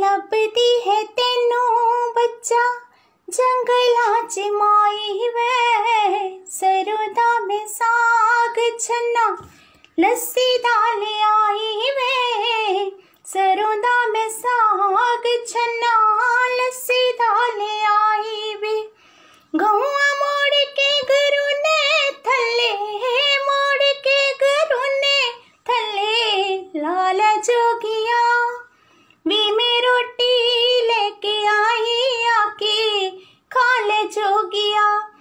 लभदी है तेनों बच्चा जंगला च माई वे सरोदा में साग छन्ना लस्सी दाल आई वे सरोदा में साग छन्ना लस्सी दाल आई वे गुआ मोड़ के गुरु ने थले मोड़ के गुरु ने थले लाल जोगिया भी मेरे किया